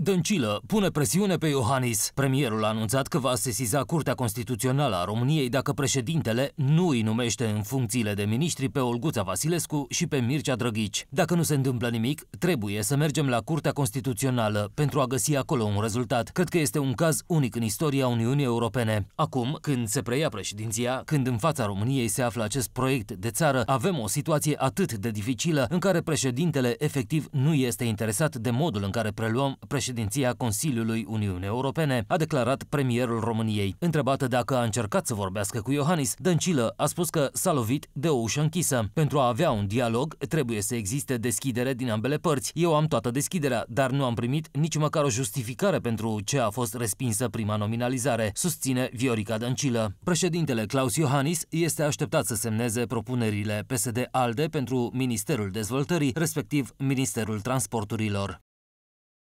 Dăncilă pune presiune pe Iohannis. Premierul a anunțat că va sesiza Curtea Constituțională a României dacă președintele nu îi numește în funcțiile de miniștri pe Olguța Vasilescu și pe Mircea Drăghici. Dacă nu se întâmplă nimic, trebuie să mergem la Curtea Constituțională pentru a găsi acolo un rezultat. Cred că este un caz unic în istoria Uniunii Europene. Acum, când se preia președinția, când în fața României se află acest proiect de țară, avem o situație atât de dificilă în care președintele efectiv nu este interesat de modul în care preluăm președintele președinția Consiliului Uniunii Europene, a declarat premierul României. Întrebată dacă a încercat să vorbească cu Iohannis, Dăncilă a spus că s-a lovit de o ușă închisă. Pentru a avea un dialog, trebuie să existe deschidere din ambele părți. Eu am toată deschiderea, dar nu am primit nici măcar o justificare pentru ce a fost respinsă prima nominalizare, susține Viorica Dăncilă. Președintele Claus Iohannis este așteptat să semneze propunerile PSD-ALDE pentru Ministerul Dezvoltării, respectiv Ministerul Transporturilor.